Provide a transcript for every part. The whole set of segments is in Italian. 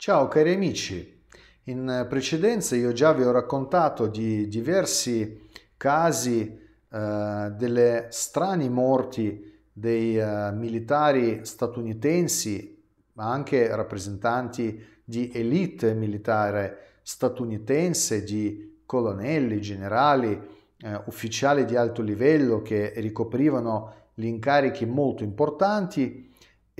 Ciao cari amici, in precedenza io già vi ho raccontato di diversi casi eh, delle strane morti dei eh, militari statunitensi, ma anche rappresentanti di elite militare statunitense, di colonnelli, generali, eh, ufficiali di alto livello che ricoprivano gli incarichi molto importanti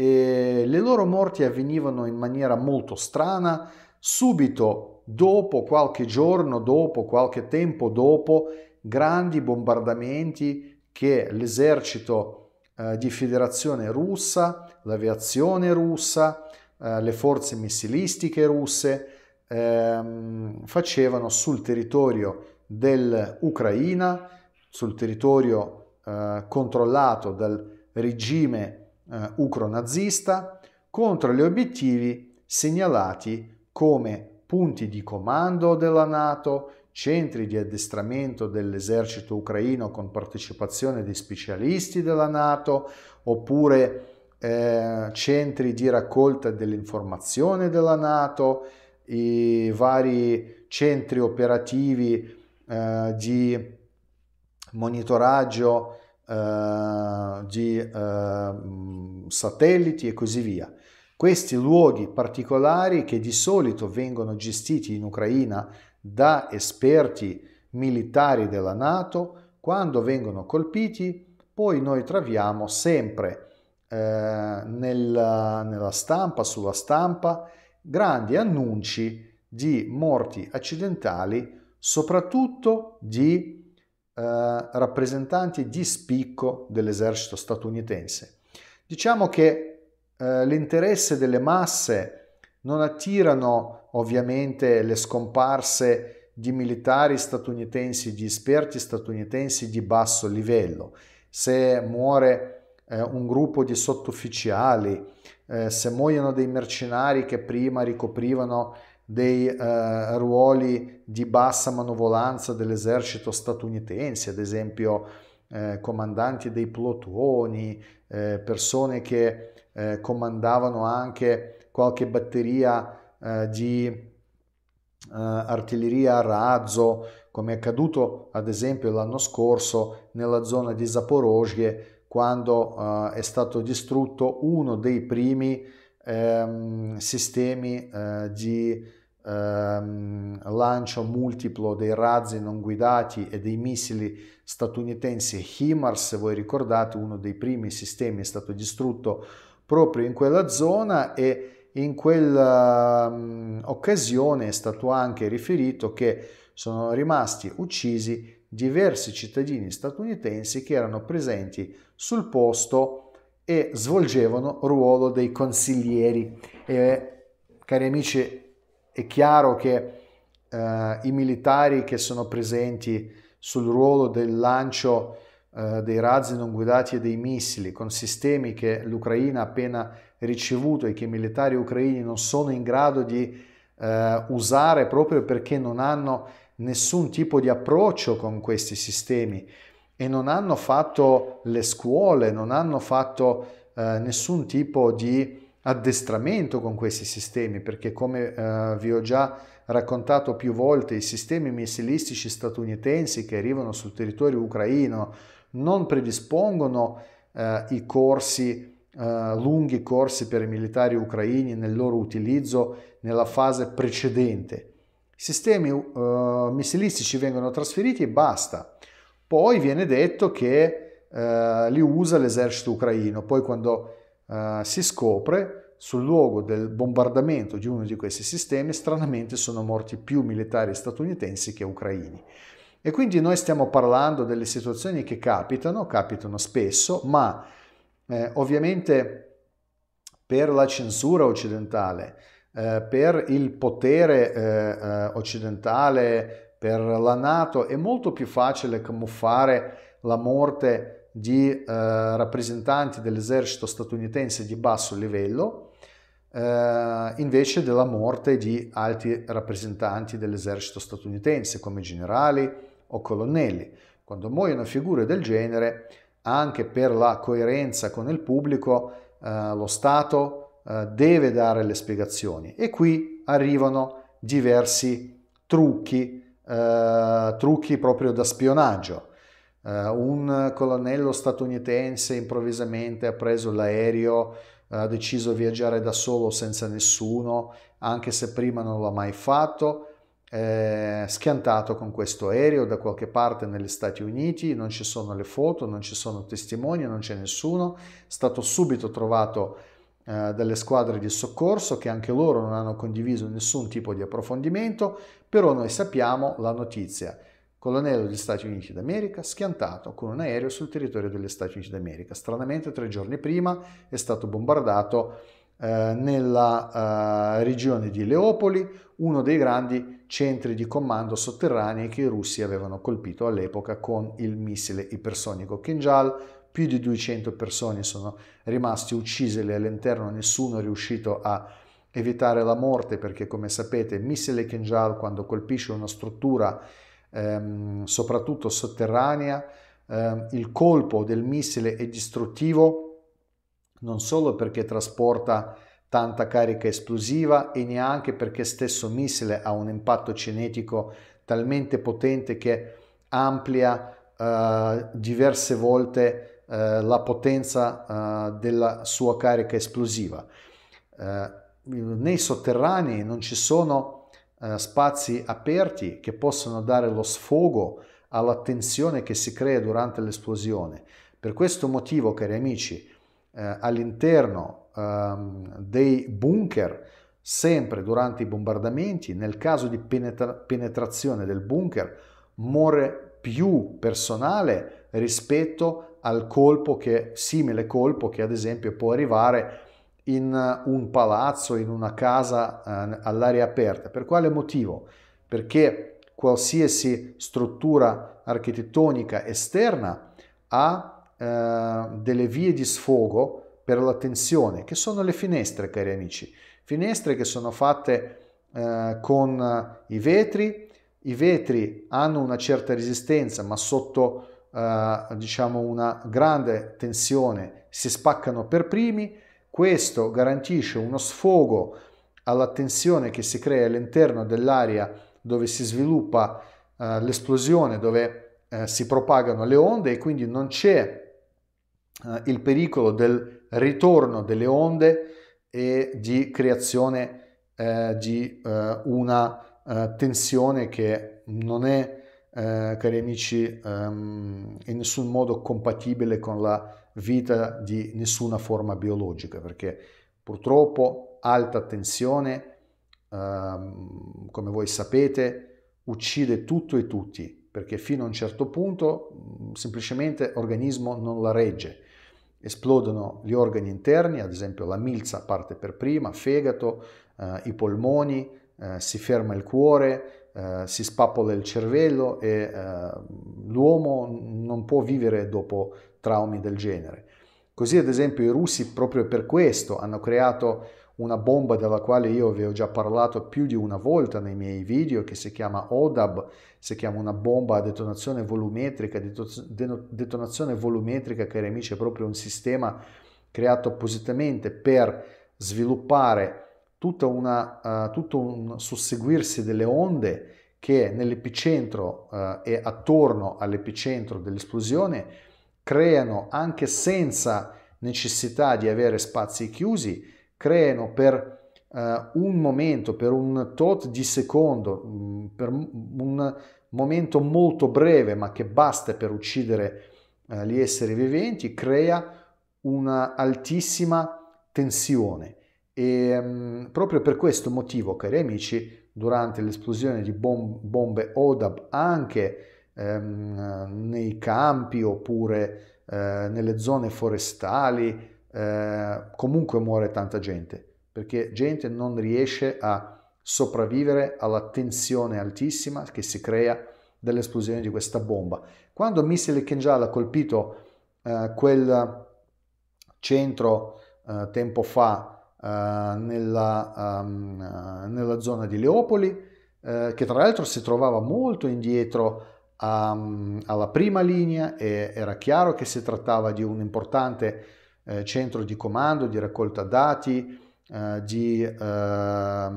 e le loro morti avvenivano in maniera molto strana, subito dopo, qualche giorno dopo, qualche tempo dopo, grandi bombardamenti che l'esercito eh, di federazione russa, l'aviazione russa, eh, le forze missilistiche russe ehm, facevano sul territorio dell'Ucraina, sul territorio eh, controllato dal regime eh, ucronazista contro gli obiettivi segnalati come punti di comando della Nato, centri di addestramento dell'esercito ucraino con partecipazione di specialisti della Nato, oppure eh, centri di raccolta dell'informazione della Nato, i vari centri operativi eh, di monitoraggio eh, di eh, satelliti e così via. Questi luoghi particolari che di solito vengono gestiti in Ucraina da esperti militari della Nato, quando vengono colpiti, poi noi troviamo sempre eh, nella, nella stampa, sulla stampa, grandi annunci di morti accidentali, soprattutto di eh, rappresentanti di spicco dell'esercito statunitense. Diciamo che eh, l'interesse delle masse non attirano ovviamente le scomparse di militari statunitensi, di esperti statunitensi di basso livello. Se muore eh, un gruppo di sottufficiali, eh, se muoiono dei mercenari che prima ricoprivano dei eh, ruoli di bassa manovolanza dell'esercito statunitense, ad esempio eh, comandanti dei plotoni, eh, persone che eh, comandavano anche qualche batteria eh, di eh, artiglieria a razzo, come è accaduto ad esempio l'anno scorso nella zona di Zaporozhye quando è stato distrutto uno dei primi ehm, sistemi eh, di ehm, lancio multiplo dei razzi non guidati e dei missili statunitensi HIMARS, voi ricordate uno dei primi sistemi è stato distrutto proprio in quella zona e in quell'occasione mm, è stato anche riferito che sono rimasti uccisi diversi cittadini statunitensi che erano presenti sul posto e svolgevano ruolo dei consiglieri. E, cari amici, è chiaro che eh, i militari che sono presenti sul ruolo del lancio eh, dei razzi non guidati e dei missili con sistemi che l'Ucraina ha appena ricevuto e che i militari ucraini non sono in grado di eh, usare proprio perché non hanno nessun tipo di approccio con questi sistemi e non hanno fatto le scuole, non hanno fatto eh, nessun tipo di addestramento con questi sistemi, perché come eh, vi ho già raccontato più volte, i sistemi missilistici statunitensi che arrivano sul territorio ucraino non predispongono eh, i corsi, eh, lunghi corsi per i militari ucraini nel loro utilizzo nella fase precedente. I sistemi eh, missilistici vengono trasferiti e basta. Poi viene detto che eh, li usa l'esercito ucraino, poi quando eh, si scopre sul luogo del bombardamento di uno di questi sistemi, stranamente sono morti più militari statunitensi che ucraini. E quindi noi stiamo parlando delle situazioni che capitano, capitano spesso, ma eh, ovviamente per la censura occidentale, eh, per il potere eh, eh occidentale per la Nato è molto più facile camuffare la morte di eh, rappresentanti dell'esercito statunitense di basso livello eh, invece della morte di altri rappresentanti dell'esercito statunitense come generali o colonnelli. Quando muoiono figure del genere, anche per la coerenza con il pubblico, eh, lo Stato eh, deve dare le spiegazioni e qui arrivano diversi trucchi eh, trucchi proprio da spionaggio. Eh, un colonnello statunitense improvvisamente ha preso l'aereo, ha deciso di viaggiare da solo senza nessuno, anche se prima non l'ha mai fatto. Eh, schiantato con questo aereo da qualche parte negli Stati Uniti, non ci sono le foto, non ci sono testimoni, non c'è nessuno, è stato subito trovato eh, delle squadre di soccorso che anche loro non hanno condiviso nessun tipo di approfondimento, però noi sappiamo la notizia. Colonnello degli Stati Uniti d'America schiantato con un aereo sul territorio degli Stati Uniti d'America. Stranamente tre giorni prima è stato bombardato eh, nella eh, regione di Leopoli, uno dei grandi centri di comando sotterranei che i russi avevano colpito all'epoca con il missile ipersonico Kinjal, più di 200 persone sono rimaste uccise lì all'interno, nessuno è riuscito a evitare la morte perché come sapete missile Kinjal quando colpisce una struttura ehm, soprattutto sotterranea ehm, il colpo del missile è distruttivo non solo perché trasporta tanta carica esplosiva e neanche perché stesso missile ha un impatto cinetico talmente potente che amplia eh, diverse volte eh, la potenza eh, della sua carica esplosiva. Eh, nei sotterranei non ci sono eh, spazi aperti che possano dare lo sfogo alla tensione che si crea durante l'esplosione. Per questo motivo, cari amici, all'interno ehm, dei bunker sempre durante i bombardamenti, nel caso di penetra- penetrazione del bunker, muore più personale rispetto a al colpo che, simile colpo che ad esempio può arrivare in uh, un palazzo, in una casa eh, all'aria aperta. Per quale motivo? Perché qualsiasi struttura architettonica esterna ha eh, delle vie di sfogo per la tensione, che sono le finestre, cari amici. Finestre che sono fatte eh, con i vetri, i vetri hanno una certa resistenza, ma sotto eh, diciamo una grande tensione, si spaccano per primi, questo garantisce uno sfogo alla tensione che si crea all'interno dell'area dove si sviluppa eh, l'esplosione, dove eh, si propagano le onde e quindi non c'è eh, il pericolo del ritorno delle onde e di creazione eh, di eh, una tensione che non è eh, cari amici, ehm, in nessun modo compatibile con la vita di nessuna forma biologica, perché purtroppo alta tensione, ehm, come voi sapete, uccide tutto e tutti, perché fino a un certo punto mm, semplicemente l'organismo non la regge. Esplodono gli organi interni, ad esempio la milza parte per prima, fegato, eh, i polmoni, eh, si ferma il cuore, eh, si spappola il cervello e eh, l'uomo non può vivere dopo traumi del genere. Così ad esempio i russi proprio per questo hanno creato una bomba della quale io vi ho già parlato più di una volta nei miei video che si chiama ODAB, si chiama una bomba a detonazione volumetrica, detonazione volumetrica cari amici è proprio un sistema creato appositamente per sviluppare una, uh, tutto un susseguirsi delle onde che nell'epicentro uh, e attorno all'epicentro dell'esplosione creano anche senza necessità di avere spazi chiusi, creano per uh, un momento, per un tot di secondo, mh, mm, per un momento molto breve ma che basta per uccidere gli esseri viventi, crea una altissima tensione e ehm, mh, proprio per questo motivo, cari amici, durante l'esplosione di bom- bombe ODAB anche ehm, nei campi oppure eh, nelle zone forestali, eh, comunque muore tanta gente, perché gente non riesce a sopravvivere alla tensione altissima che si crea dall'esplosione di questa bomba. Quando missile Kenjal ha colpito eh, quel centro eh, tempo fa, eh, nella, um, nella, zona di Leopoli, eh, che tra l'altro si trovava molto indietro a, ehm, alla prima linea e era chiaro che si trattava di un importante centro di comando, di raccolta dati, di eh,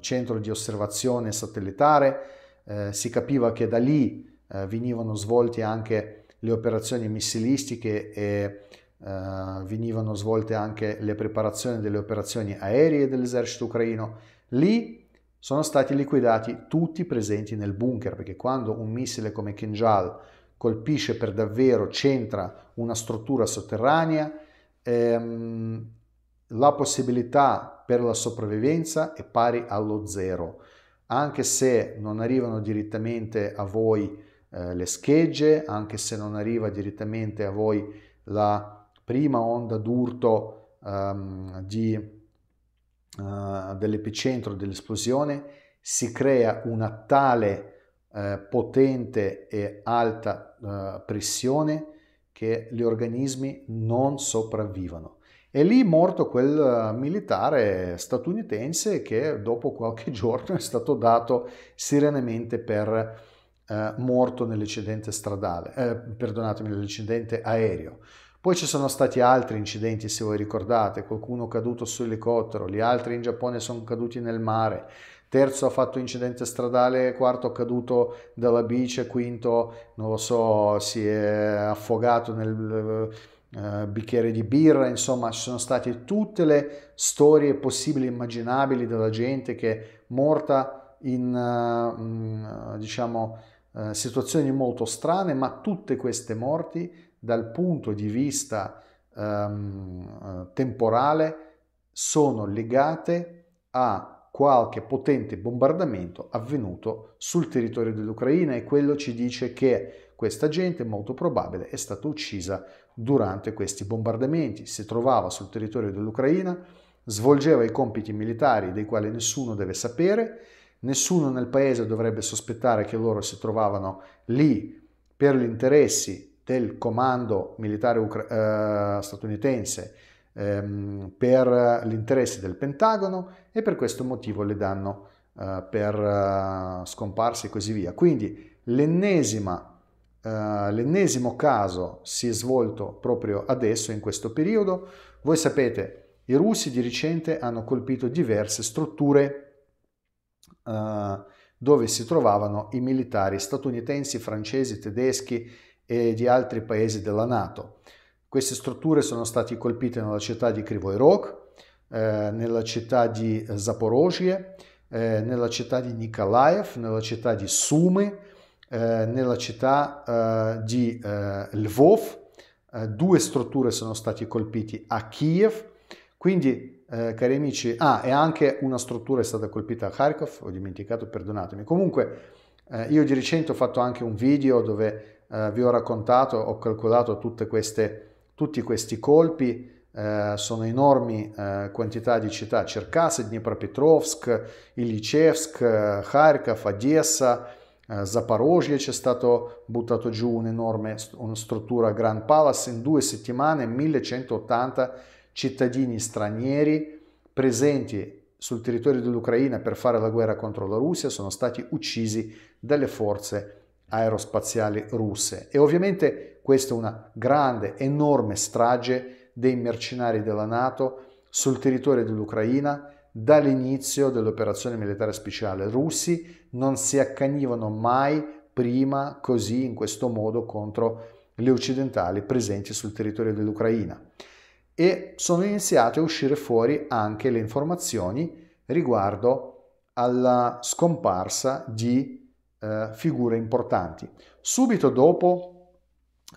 centro di osservazione satellitare. Eh, si capiva che da lì eh, venivano svolte anche le operazioni missilistiche e eh, venivano svolte anche le preparazioni delle operazioni aeree dell'esercito ucraino. Lì sono stati liquidati tutti i presenti nel bunker, perché quando un missile come Kinjal colpisce per davvero, centra una struttura sotterranea, ehm, la possibilità per la sopravvivenza è pari allo zero. Anche se non arrivano direttamente a voi eh, le schegge, anche se non arriva direttamente a voi la prima onda d'urto um, di, uh, dell'epicentro dell'esplosione, si crea una tale uh, potente e alta uh, pressione che gli organismi non sopravvivono. E lì è morto quel militare statunitense che dopo qualche giorno è stato dato serenamente per eh, morto nell'incidente stradale, eh, perdonatemi, nell'incidente aereo. Poi ci sono stati altri incidenti, se voi ricordate, qualcuno caduto sull'elicottero, gli altri in Giappone sono caduti nel mare, terzo ha fatto incidente stradale, quarto caduto dalla bici, quinto, non lo so, si è affogato nel eh, bicchiere di birra, insomma ci sono state tutte le storie possibili e immaginabili della gente che è morta in, eh, diciamo, eh, situazioni molto strane, ma tutte queste morti dal punto di vista ehm, eh, temporale sono legate a qualche potente bombardamento avvenuto sul territorio dell'Ucraina e quello ci dice che questa gente molto probabile è stata uccisa durante questi bombardamenti. Si trovava sul territorio dell'Ucraina, svolgeva i compiti militari dei quali nessuno deve sapere, nessuno nel paese dovrebbe sospettare che loro si trovavano lì per gli interessi del comando militare ucra- eh, statunitense ehm, per l'interesse del Pentagono e per questo motivo le danno eh, per eh, scomparsi e così via. Quindi eh, l'ennesimo caso si è svolto proprio adesso, in questo periodo. Voi sapete, i russi di recente hanno colpito diverse strutture eh, dove si trovavano i militari statunitensi, francesi, tedeschi e di altri paesi della Nato. Queste strutture sono state colpite nella città di Krivoy Rog, eh, nella città di Zaporozhye, eh, nella città di Nikolaev, nella città di Sumy, eh, nella città eh, di eh, Lvov. Eh, due strutture sono state colpite a Kiev. Quindi, cari amici, ah, e anche una struttura è stata colpita a Kharkov, ho dimenticato, perdonatemi. Comunque, io di recente ho fatto anche un video dove eh, vi ho raccontato, ho calcolato queste, tutti questi colpi, eh, sono enormi eh, quantità di città, Черкасы, Dnipropetrovsk, Ilicevsk, Kharkov, Odessa, eh, Zaporozhye c'è stato buttato giù un'enorme una struttura Grand Palace, in due settimane 1180 cittadini stranieri presenti sul territorio dell'Ucraina per fare la guerra contro la Russia sono stati uccisi dalle forze russe aerospaziali russe e ovviamente questa è una grande, enorme strage dei mercenari della Nato sul territorio dell'Ucraina dall'inizio dell'operazione militare speciale. I russi non si accanivano mai prima così in questo modo contro le occidentali presenti sul territorio dell'Ucraina. E sono iniziate a uscire fuori anche le informazioni riguardo alla scomparsa di eh, figure importanti. Subito dopo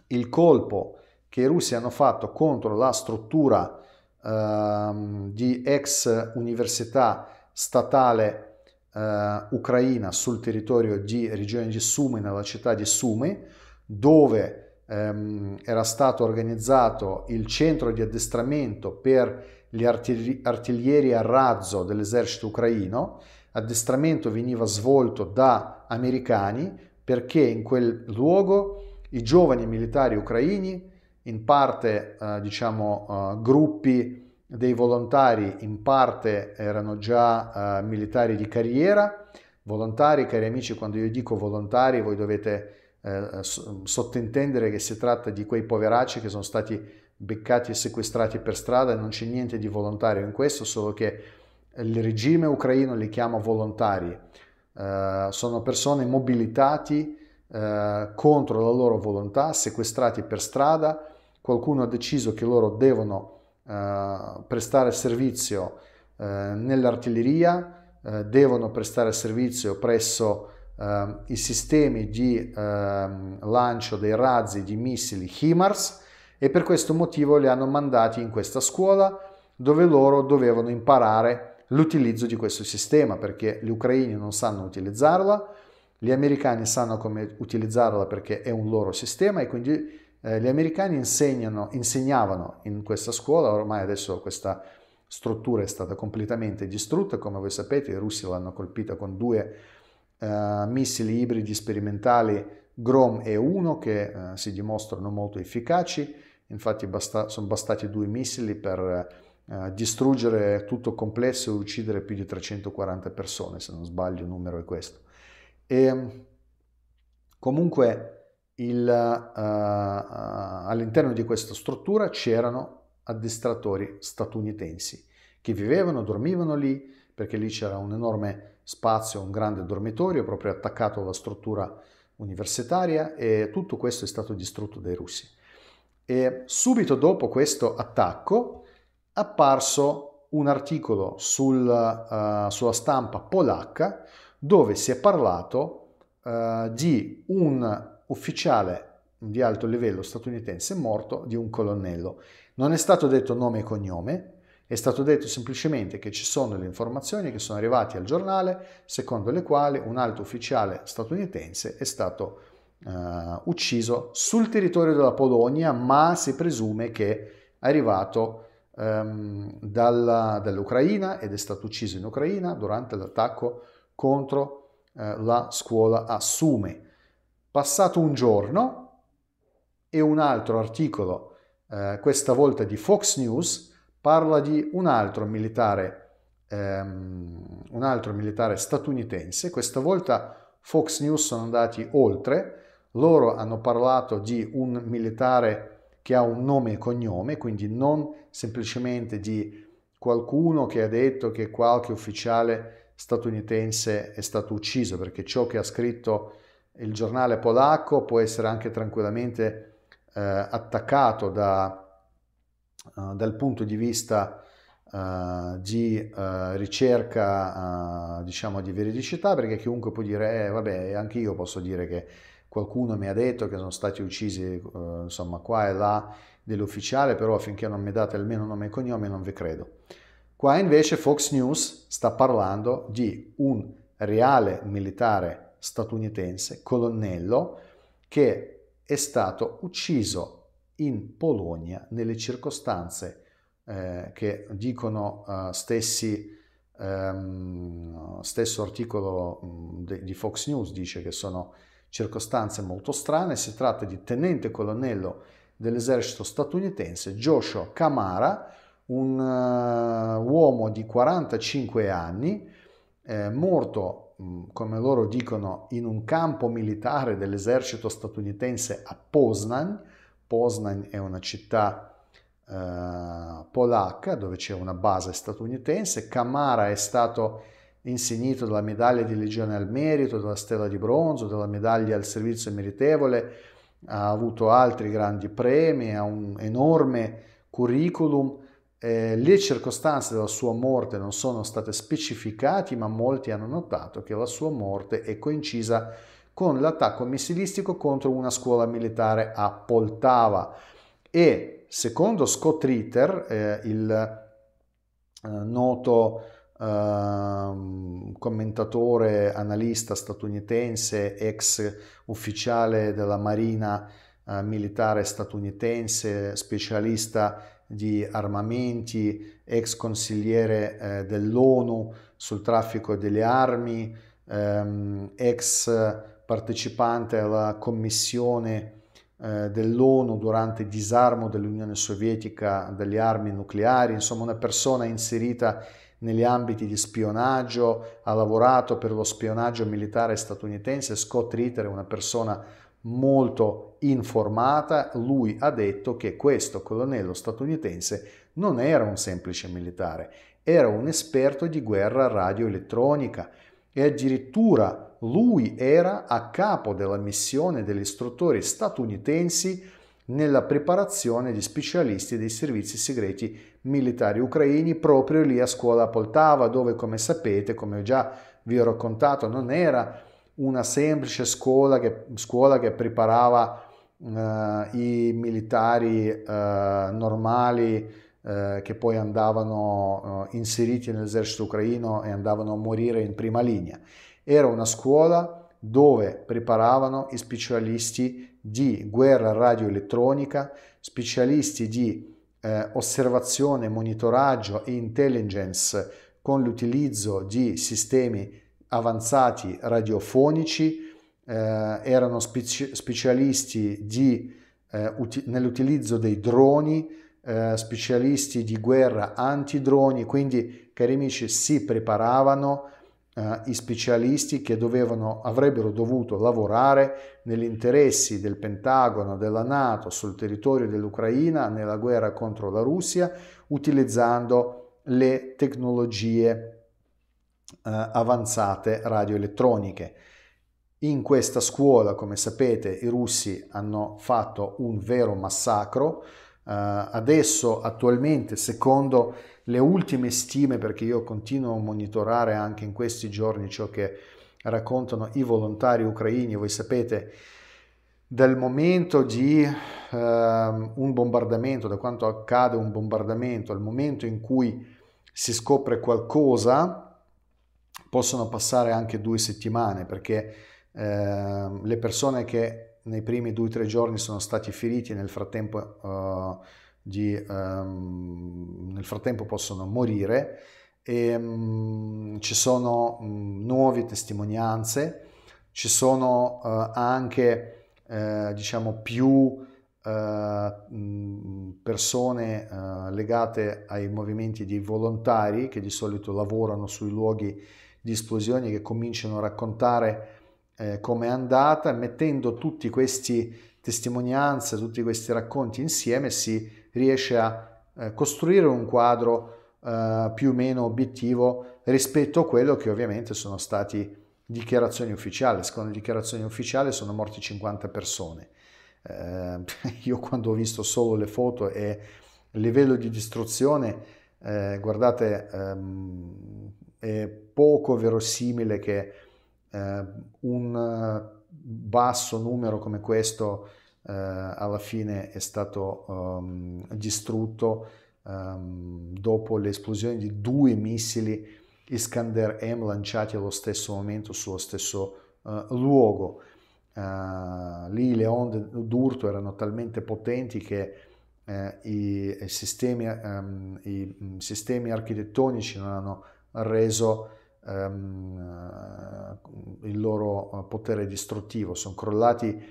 il colpo che i russi hanno fatto contro la struttura eh, di ex università statale eh, ucraina sul territorio di regione di Sumy, nella città di Sumy, dove ehm, era stato organizzato il centro di addestramento per gli artiglieri a razzo dell'esercito ucraino addestramento veniva svolto da americani perché in quel luogo i giovani militari ucraini, in parte eh, diciamo eh, gruppi dei volontari, in parte erano già eh, militari di carriera. Volontari, cari amici, quando io dico volontari, voi dovete eh, sottintendere che si tratta di quei poveracci che sono stati beccati e sequestrati per strada, non c'è niente di volontario in questo, solo che il regime ucraino li chiama volontari, eh, sono persone mobilitati eh, contro la loro volontà, sequestrati per strada, qualcuno ha deciso che loro devono eh, prestare servizio eh, nell'artiglieria, eh, devono prestare servizio presso i sistemi di ehm, lancio dei razzi di missili HIMARS e per questo motivo li hanno mandati in questa scuola dove loro dovevano imparare l'utilizzo di questo sistema perché gli ucraini non sanno utilizzarla, gli americani sanno come utilizzarla perché è un loro sistema e quindi eh, gli americani insegnano, insegnavano in questa scuola, ormai adesso questa struttura è stata completamente distrutta, come voi sapete i russi l'hanno colpita con due eh, missili ibridi sperimentali Grom e Uno che eh, si dimostrano molto efficaci, infatti basta, sono bastati due missili per eh, distruggere tutto il complesso e uccidere più di 340 persone, se non sbaglio il numero è questo. E, ehm, comunque il, uh, uh, all'interno di questa struttura c'erano addestratori statunitensi che vivevano, dormivano lì, perché lì c'era un enorme spazio, un grande dormitorio proprio attaccato alla struttura universitaria e tutto questo è stato distrutto dai russi. E subito dopo questo attacco apparso un articolo sul, uh, sulla stampa polacca dove si è parlato uh, di un ufficiale di alto livello statunitense morto di un colonnello. Non è stato detto nome e cognome, è stato detto semplicemente che ci sono le informazioni che sono arrivate al giornale, secondo le quali un alto ufficiale statunitense è stato uh, ucciso sul territorio della Polonia, ma si presume che è arrivato ehm, dalla, dall'Ucraina ed è stato ucciso in Ucraina durante l'attacco contro eh, la scuola a Sume. Passato un giorno e un altro articolo, eh, questa volta di Fox News, parla di un altro militare, ehm, un altro militare statunitense. Questa volta Fox News sono andati oltre, loro hanno parlato di un militare che ha un nome e cognome, quindi non semplicemente di qualcuno che ha detto che qualche ufficiale statunitense è stato ucciso, perché ciò che ha scritto il giornale polacco può essere anche tranquillamente eh, attaccato da, eh, dal punto di vista eh, di eh, ricerca, eh, diciamo, di veridicità, perché chiunque può dire, eh, vabbè, anche io posso dire che qualcuno mi ha detto che sono stati uccisi eh, insomma qua e là dell'ufficiale, però finché non mi date almeno nome e cognome non vi credo. Qua invece Fox News sta parlando di un reale militare statunitense, colonnello, che è stato ucciso in Polonia nelle circostanze eh, che dicono eh, stessi ehm, stesso articolo mh, de, di Fox News dice che sono circostanze molto strane, si tratta di tenente colonnello dell'esercito statunitense Joshua Camara, un uh, uomo di 45 anni, eh, morto, mh, mm, come loro dicono, in un campo militare dell'esercito statunitense a Poznań. Poznań è una città uh, polacca dove c'è una base statunitense. Camara è stato insignito della medaglia di Legione al Merito, della Stella di Bronzo, della medaglia al servizio meritevole, ha avuto altri grandi premi, ha un enorme curriculum. Eh, le circostanze della sua morte non sono state specificate, ma molti hanno notato che la sua morte è coincisa con l'attacco missilistico contro una scuola militare a Poltava e secondo Scott Ritter, eh, il eh, noto Ehm, commentatore, analista statunitense, ex ufficiale della Marina eh, militare statunitense, specialista di armamenti, ex consigliere eh, dell'ONU sul traffico delle armi, ehm, ex partecipante alla commissione eh, dell'ONU durante il disarmo dell'Unione Sovietica delle armi nucleari, insomma una persona inserita negli ambiti di spionaggio, ha lavorato per lo spionaggio militare statunitense. Scott Ritter è una persona molto informata, lui ha detto che questo colonnello statunitense non era un semplice militare, era un esperto di guerra radioelettronica e addirittura lui era a capo della missione degli istruttori statunitensi nella preparazione di specialisti dei servizi segreti militari ucraini proprio lì a scuola a Poltava, dove come sapete, come già vi ho raccontato, non era una semplice scuola che, scuola che preparava eh, i militari eh, normali eh, che poi andavano eh, inseriti nell'esercito ucraino e andavano a morire in prima linea. Era una scuola dove preparavano i specialisti di guerra radioelettronica, specialisti di eh, osservazione, monitoraggio e intelligence con l'utilizzo di sistemi avanzati radiofonici, eh, erano speci- specialisti di, eh, uti- nell'utilizzo dei droni, eh, specialisti di guerra antidroni, quindi cari amici si preparavano eh, i specialisti che dovevano, avrebbero dovuto lavorare negli interessi del Pentagono, della Nato sul territorio dell'Ucraina nella guerra contro la Russia utilizzando le tecnologie eh, avanzate radioelettroniche. In questa scuola, come sapete, i russi hanno fatto un vero massacro, eh, adesso, attualmente, secondo le ultime stime, perché io continuo a monitorare anche in questi giorni ciò che raccontano i volontari ucraini, voi sapete, dal momento di uh, un bombardamento, da quanto accade un bombardamento, al momento in cui si scopre qualcosa, possono passare anche due settimane, perché uh, le persone che nei primi due o tre giorni sono stati feriti, nel frattempo, uh, di, um, nel frattempo possono morire. E, um, ci sono um, nuove testimonianze, ci sono uh, anche uh, diciamo più mm, persone legate ai movimenti di volontari che di solito lavorano sui luoghi di esplosioni che cominciano a raccontare eh, come è andata, mettendo tutte queste testimonianze, tutti questi racconti insieme si riesce a eh, costruire un quadro eh, più o meno obiettivo rispetto a quello che ovviamente sono stati dichiarazioni ufficiali. Secondo le dichiarazioni ufficiali sono morti 50 persone. Eh, io quando ho visto solo le foto e il livello di distruzione, eh, guardate, ehm, è poco verosimile che eh, un eh, basso numero come questo eh, alla fine è stato um, distrutto um, dopo l'esplosione di due missili Iskander M lanciati allo stesso momento sullo stesso uh, luogo. Uh, lì le onde d'urto erano talmente potenti che uh, i, i, sistemi, um, i mm, sistemi architettonici non hanno reso ehm, eh, il loro eh, potere distruttivo, sono crollati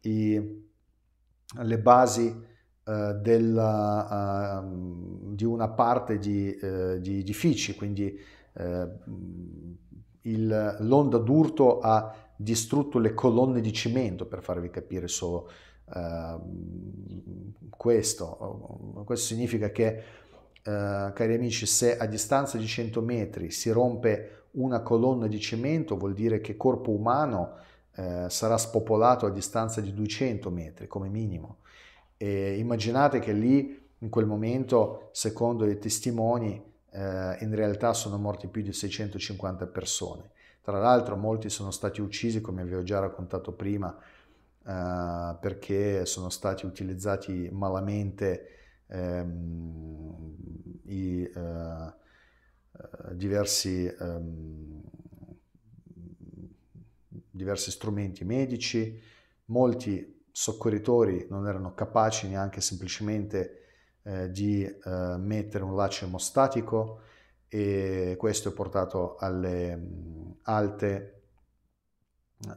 i, le basi eh, della, eh, di una parte di, eh, di edifici, quindi eh, il, l'onda d'urto ha distrutto le colonne di cemento, per farvi capire solo ehm, questo. Questo significa che, cari amici, se a distanza di 100 metri si rompe una colonna di cemento vuol dire che corpo umano eh, sarà spopolato a distanza di 200 metri come minimo. E immaginate che lì, in quel momento, secondo i testimoni, eh, in realtà sono morti più di 650 persone. Tra l'altro molti sono stati uccisi, come vi ho già raccontato prima, eh, perché sono stati utilizzati malamente ehm, i, eh, eh, diversi, ehm, diversi strumenti medici, molti soccorritori non erano capaci neanche semplicemente eh, di eh, mettere un laccio emostatico e questo ha portato alle mm, alte,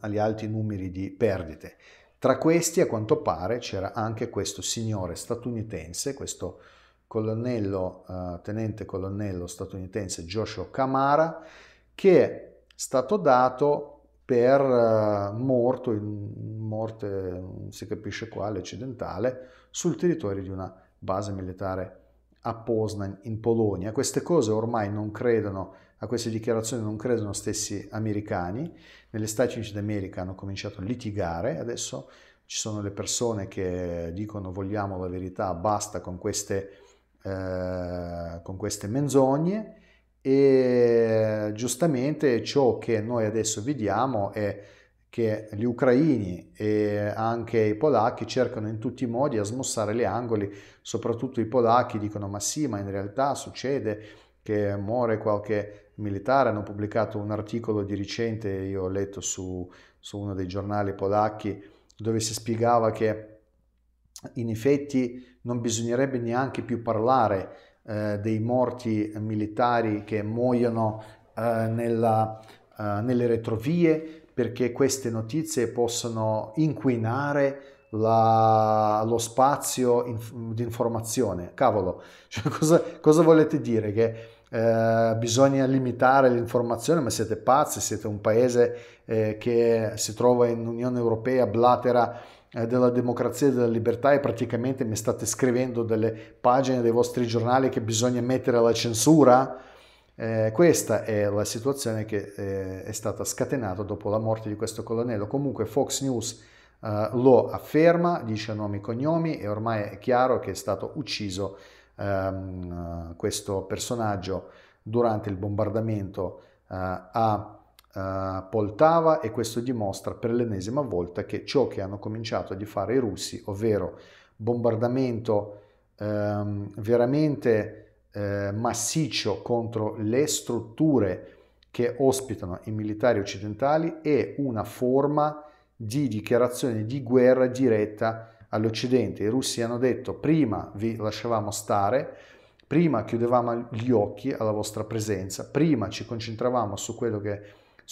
agli alti numeri di perdite. Tra questi, a quanto pare, c'era anche questo signore statunitense, questo colonnello, eh, tenente colonnello statunitense Joshua Camara, che è stato dato per eh, morto in morte, non si capisce quale, accidentale, sul territorio di una base militare a Poznan in Polonia. A queste cose ormai non credono, a queste dichiarazioni non credono stessi americani. Negli Stati Uniti d'America hanno cominciato a litigare, adesso ci sono le persone che dicono vogliamo la verità, basta con queste eh, con queste menzogne e eh, giustamente ciò che noi adesso vediamo è che gli ucraini e anche i polacchi cercano in tutti i modi a smussare le angoli, soprattutto i polacchi dicono ma sì, ma in realtà succede che muore qualche militare, hanno pubblicato un articolo di recente, io ho letto su, su uno dei giornali polacchi, dove si spiegava che in effetti non bisognerebbe neanche più parlare eh, dei morti militari che muoiono eh, nella, eh, nelle retrovie perché queste notizie possono inquinare la, lo spazio in, di informazione. Cavolo, cioè cosa, cosa, volete dire? Che eh, bisogna limitare l'informazione? Ma siete pazzi? Siete un paese eh, che si trova in Unione Europea, blatera eh, della democrazia e della libertà e praticamente mi state scrivendo delle pagine dei vostri giornali che bisogna mettere alla censura? Eh, questa è la situazione che eh, è stata scatenata dopo la morte di questo colonnello. Comunque Fox News eh, lo afferma, dice nomi e cognomi e ormai è chiaro che è stato ucciso ehm, eh, questo personaggio durante il bombardamento eh, a uh, Poltava e questo dimostra per l'ennesima volta che ciò che hanno cominciato a fare i russi, ovvero bombardamento um, veramente uh, massiccio contro le strutture che ospitano i militari occidentali, è una forma di dichiarazione di guerra diretta all'Occidente. I russi hanno detto prima vi lasciavamo stare, prima chiudevamo gli occhi alla vostra presenza, prima ci concentravamo su quello che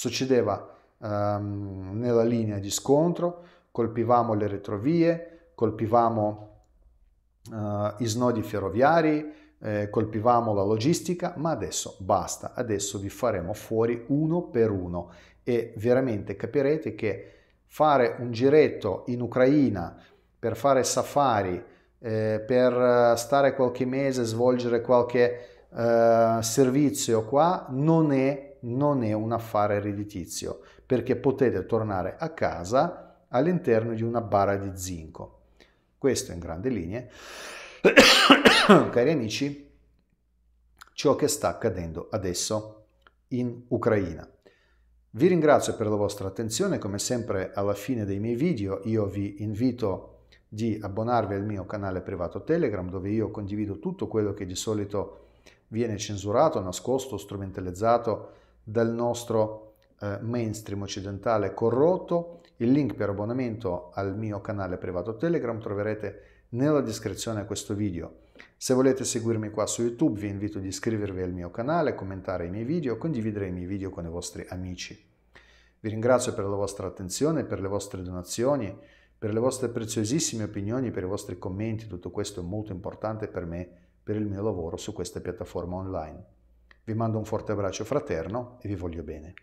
Succedeva ehm, nella linea di scontro, colpivamo le retrovie, colpivamo eh, i snodi ferroviari, eh, colpivamo la logistica, ma adesso basta, adesso vi faremo fuori uno per uno e veramente capirete che fare un giretto in Ucraina per fare safari, eh, per stare qualche mese, svolgere qualche eh, servizio qua, non è non è un affare redditizio perché potete tornare a casa all'interno di una bara di zinco. Questo in grandi linee, cari amici, ciò che sta accadendo adesso in Ucraina. Vi ringrazio per la vostra attenzione, come sempre alla fine dei miei video io vi invito di abbonarvi al mio canale privato Telegram dove io condivido tutto quello che di solito viene censurato, nascosto, strumentalizzato dal nostro eh, mainstream occidentale corrotto. Il link per abbonamento al mio canale privato Telegram troverete nella descrizione a questo video. Se volete seguirmi qua su YouTube vi invito ad iscrivervi al mio canale, commentare i miei video, condividere i miei video con i vostri amici. Vi ringrazio per la vostra attenzione, per le vostre donazioni, per le vostre preziosissime opinioni, per i vostri commenti, tutto questo è molto importante per me, per il mio lavoro su questa piattaforma online. Vi mando un forte abbraccio fraterno e vi voglio bene.